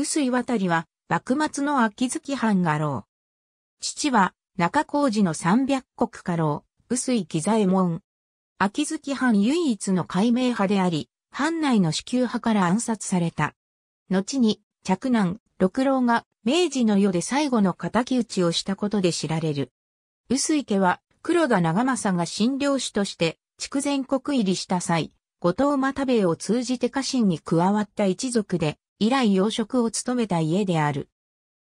薄井渡りは、幕末の秋月藩ろう。父は、中高寺の三百国家老、薄井喜左衛門。秋月藩唯一の解明派であり、藩内の支給派から暗殺された。後に、嫡男、六郎が、明治の世で最後の敵討ちをしたことで知られる。薄井家は、黒田長政が診療師として、筑前国入りした際、後藤又兵衛を通じて家臣に加わった一族で、以来養殖を務めた家である。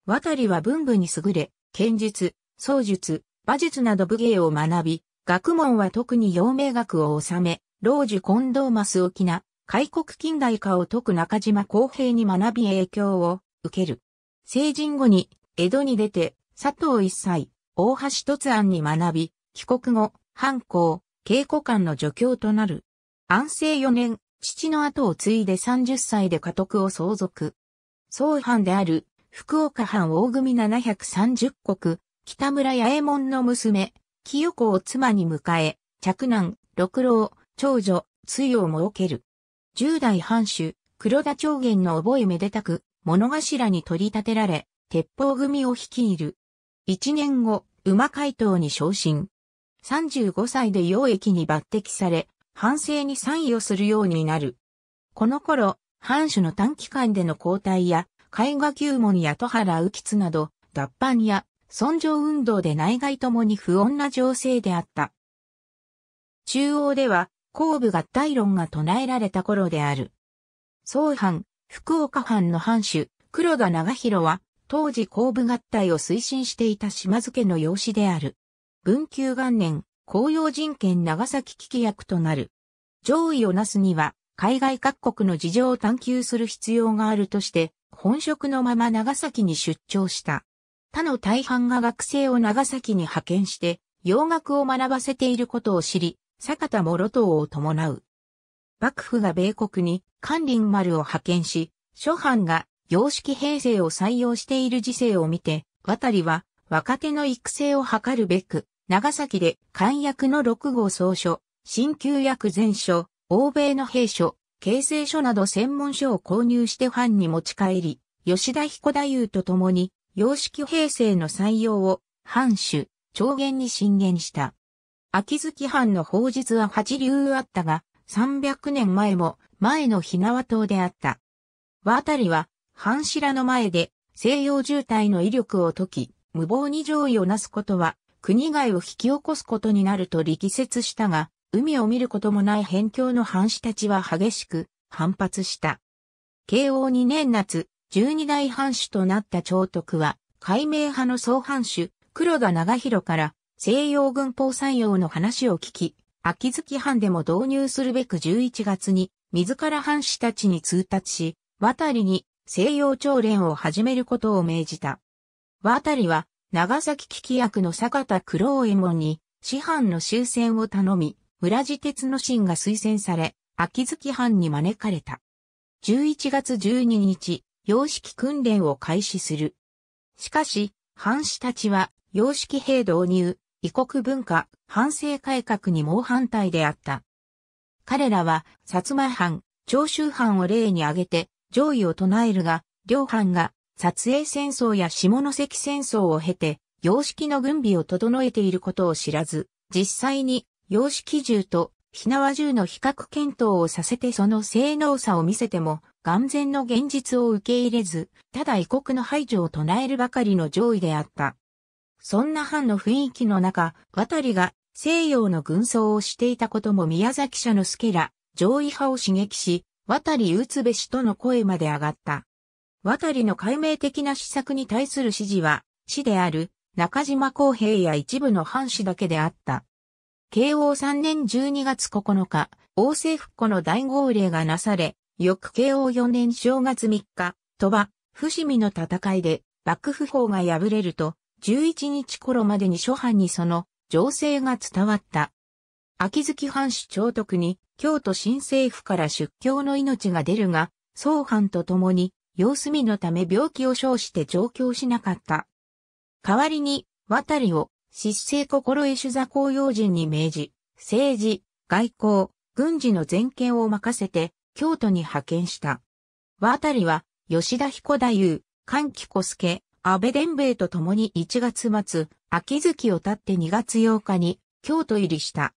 渡りは文武に優れ、剣術、創術、馬術など武芸を学び、学問は特に陽明学を収め、老樹近藤マス沖な、開国近代化を解く中島公平に学び影響を受ける。成人後に江戸に出て佐藤一歳、大橋突案に学び、帰国後、藩校、稽古官の助教となる。安政4年、父の後を継いで30歳で家督を相続。総藩である福岡藩大組730国、北村八重門の娘、清子を妻に迎え、着男、六郎、長女、つを設ける。十代藩主、黒田長元の覚えめでたく、物頭に取り立てられ、鉄砲組を率いる。一年後、馬回答に昇進。35歳で養液に抜擢され、反省に参与するようになる。この頃、藩主の短期間での交代や、絵画旧門や戸原浮吉など、脱藩や、尊上運動で内外ともに不穏な情勢であった。中央では、後部合体論が唱えられた頃である。総藩、福岡藩の藩主、黒田長広は、当時後部合体を推進していた島津家の養子である。文久元年、公用人権長崎危機役となる。上位をなすには、海外各国の事情を探求する必要があるとして、本職のまま長崎に出張した。他の大半が学生を長崎に派遣して、洋楽を学ばせていることを知り、坂田諸島を伴う。幕府が米国に関林丸を派遣し、諸藩が洋式平成を採用している時世を見て、渡りは若手の育成を図るべく、長崎で漢役の六号総書、新旧役全書、欧米の兵書、形成書など専門書を購入して藩に持ち帰り、吉田彦太夫と共に、様式平成の採用を、藩主、長元に進言した。秋月藩の法日は八流あったが、三百年前も前の日縄島であった。和たりは、藩白の前で西洋渋滞の威力を解き、無謀に上位をなすことは国外を引き起こすことになると力説したが、海を見ることもない辺境の藩士たちは激しく反発した。慶応2年夏、12代藩主となった長徳は、海明派の総藩主、黒田長広から西洋軍法採用の話を聞き、秋月藩でも導入するべく11月に、自ら藩士たちに通達し、渡りに西洋朝練を始めることを命じた。渡りは長崎危機役の坂田九郎右衛門に、師範の終戦を頼み、村地鉄の神が推薦され、秋月藩に招かれた。11月12日、様式訓練を開始する。しかし、藩士たちは、様式兵導入、異国文化、反省改革に猛反対であった。彼らは、薩摩藩、長州藩を例に挙げて、上位を唱えるが、両藩が撮影戦争や下関戦争を経て、洋式の軍備を整えていることを知らず、実際に洋式銃と火縄銃の比較検討をさせてその性能差を見せても、眼前の現実を受け入れず、ただ異国の排除を唱えるばかりの上位であった。そんな藩の雰囲気の中、渡りが西洋の軍装をしていたことも宮崎社のスケら、上位派を刺激し、渡り打つべしとの声まで上がった。渡りの解明的な施策に対する指示は、市である中島公平や一部の藩士だけであった。慶応3年12月9日、王政復古の大号令がなされ、翌慶応4年正月3日、鳥羽、伏見の戦いで幕府法が敗れると、11日頃までに諸藩にその情勢が伝わった。秋月藩主長徳に京都新政府から出京の命が出るが、総藩と共に様子見のため病気を称して上京しなかった。代わりに、渡りを、失勢心得主座公用人に命じ、政治、外交、軍事の全権を任せて、京都に派遣した。渡りは、吉田彦太夫、関木小助、安倍伝兵衛と共に1月末、秋月を経って2月8日に、京都入りした。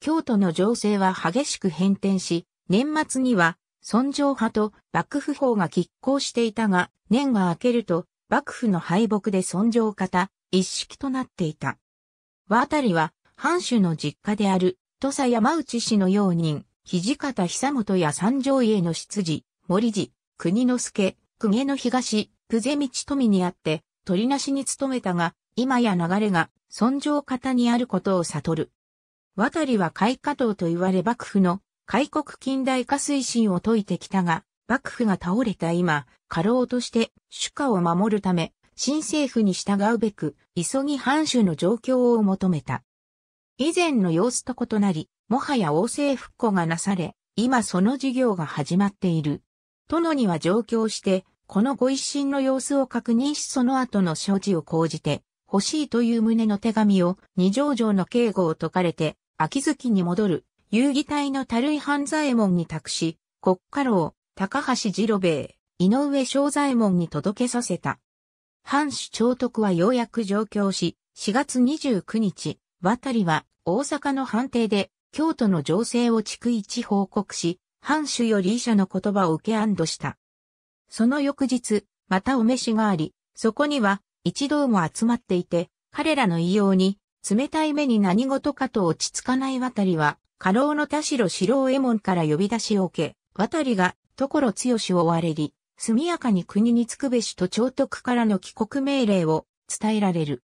京都の情勢は激しく変転し、年末には尊上派と幕府法が拮抗していたが、年が明けると、幕府の敗北で尊上方、一式となっていた。和りは、藩主の実家である、土佐山内氏の用人、土方久本や三条家の執事、森寺、国之助、公家の東、久世道富にあって、取りなしに努めたが、今や流れが、尊上方にあることを悟る。渡りは開花党と言われ幕府の開国近代化推進を説いてきたが、幕府が倒れた今、過労として主家を守るため、新政府に従うべく、急ぎ藩主の状況を求めた。以前の様子と異なり、もはや王政復古がなされ、今その事業が始まっている。殿には上京して、このご一心の様子を確認しその後の所持を講じて、欲しいという旨の手紙を二条城の警護を解かれて、秋月に戻る遊戯隊のたる半左衛門に託し、国家老、高橋次郎兵衛、井上正左衛門に届けさせた。藩主長徳はようやく上京し、4月29日、渡りは大阪の判定で京都の情勢を逐一報告し、藩主より医者の言葉を受け安堵した。その翌日、またお召しがあり、そこには一同も集まっていて、彼らの異様に、冷たい目に何事かと落ち着かない渡りは、家老の田代四郎右衛門から呼び出しを受け、渡りが所強を追われり、速やかに国に着くべしと長徳からの帰国命令を伝えられる。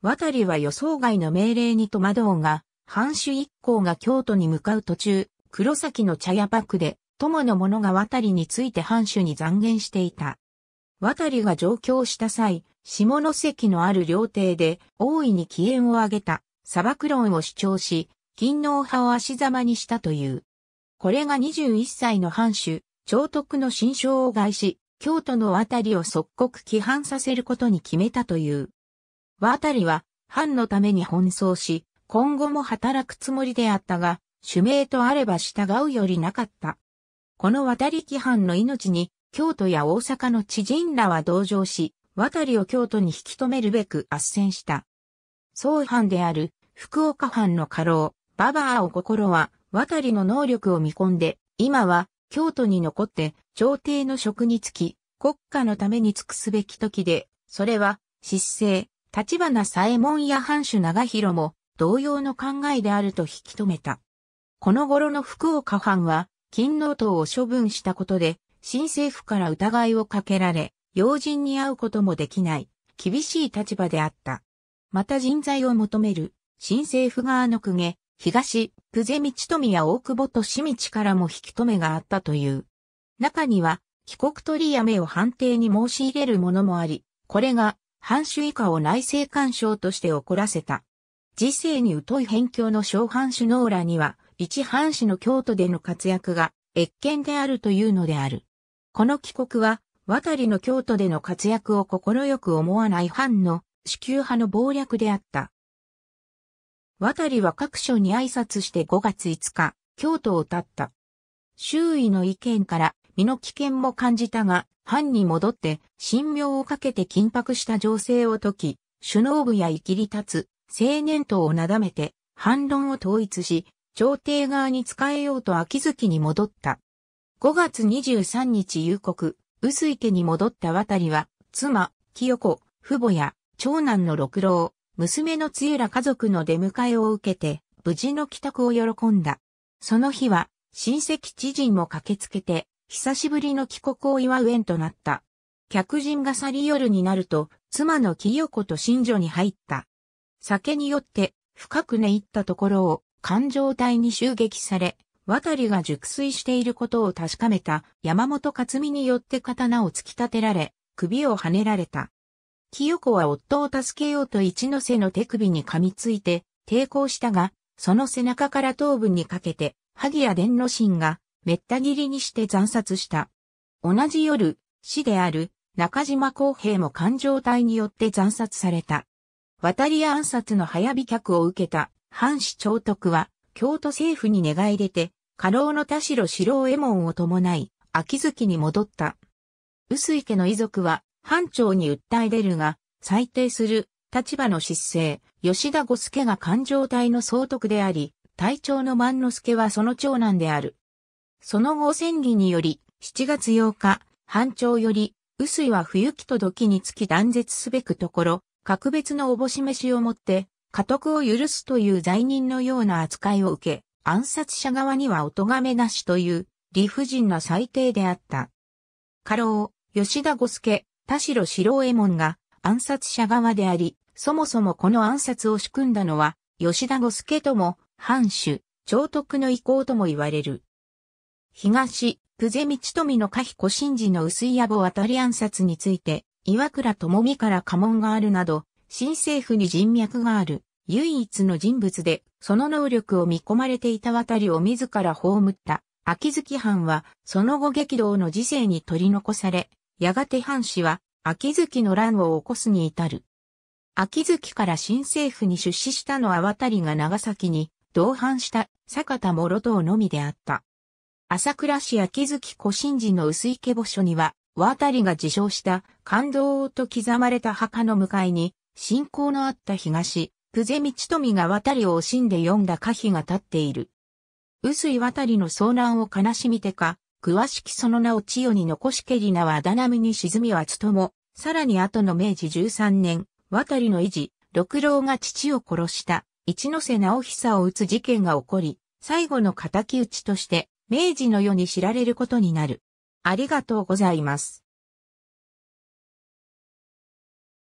渡りは予想外の命令に戸惑うが、藩主一行が京都に向かう途中、黒崎の茶屋バクで、友の者が渡りについて藩主に残言していた。渡りが上京した際、下関のある料亭で、大いに起源を挙げた、砂漠論を主張し、勤皇派を足ざまにしたという。これが21歳の藩主、長徳の心象を害し、京都の渡りを即刻規範させることに決めたという。渡りは、藩のために奔走し、今後も働くつもりであったが、主命とあれば従うよりなかった。この渡り規範の命に、京都や大阪の知人らは同情し、渡りを京都に引き止めるべく圧戦した。総藩である福岡藩の家老、ババアを心は、渡りの能力を見込んで、今は、京都に残って、朝廷の職につき、国家のために尽くすべき時で、それは、失政、立花左衛門や藩主長広も、同様の考えであると引き止めた。この頃の福岡藩は、金納党を処分したことで、新政府から疑いをかけられ、要人に会うこともできない、厳しい立場であった。また人材を求める、新政府側の公家、東、久世道富や大久保と道からも引き止めがあったという。中には、帰国取りやめを判定に申し入れるものもあり、これが、藩主以下を内政干渉として怒らせた。時世に疎い辺境の小藩主ノーラには、一藩主の京都での活躍が、越見であるというのである。この帰国は、渡りの京都での活躍を快く思わない藩の、支給派の謀略であった。渡りは各所に挨拶して5月5日、京都を立った。周囲の意見から身の危険も感じたが、藩に戻って神妙をかけて緊迫した情勢を解き、首脳部や生きり立つ青年党をなだめて反論を統一し、朝廷側に仕えようと秋月に戻った。5月23日夕刻、薄池に戻った渡りは、妻、清子、父母や長男の六郎、娘のつゆら家族の出迎えを受けて、無事の帰宅を喜んだ。その日は、親戚知人も駆けつけて、久しぶりの帰国を祝う縁となった。客人が去り夜になると、妻の清子と新女に入った。酒によって、深く寝入ったところを、感情体に襲撃され、渡りが熟睡していることを確かめた山本勝美によって刀を突き立てられ、首を跳ねられた。清子は夫を助けようと一ノ瀬の手首に噛みついて抵抗したが、その背中から頭部にかけて、萩谷伝之進が、めった切りにして惨殺した。同じ夜、死である、中島公平も感情体によって惨殺された。渡り暗殺の早火客を受けた、藩士長徳は、京都政府に願い出て、過労の田代四郎右衛門を伴い、秋月に戻った。臼井家の遺族は、班長に訴え出るが、裁定する立場の失勢、吉田五助が勘定隊の総督であり、隊長の万之助はその長男である。その後戦議により、7月8日、班長より、薄井は冬木と時につき断絶すべくところ、格別のおぼし飯をもって、家督を許すという罪人のような扱いを受け、暗殺者側にはお咎めなしという理不尽な裁定であった。過労、吉田五助、田代四郎右衛門が暗殺者側であり、そもそもこの暗殺を仕組んだのは、吉田五助とも、藩主、長徳の意向とも言われる。東、久世道富の家古神事の薄い野暮渡り暗殺について、岩倉智美から家紋があるなど、新政府に人脈がある、唯一の人物で、その能力を見込まれていた渡りを自ら葬った、秋月藩は、その後激動の時世に取り残され、やがて藩士は、秋月の乱を起こすに至る。秋月から新政府に出資したのは渡りが長崎に、同伴した坂田諸党のみであった。朝倉市秋月古神寺の薄池墓所には、渡りが自称した感動と刻まれた墓の向かいに、信仰のあった東、久世道富が渡りを惜しんで読んだ歌碑が立っている。薄井渡りの遭難を悲しみてか、詳しきその名を千代に残しけり名はだなみに沈みはつとも、さらに後の明治13年、渡りの維持、六郎が父を殺した、一ノ瀬直久を撃つ事件が起こり、最後の仇討ちとして、明治の世に知られることになる。ありがとうございます。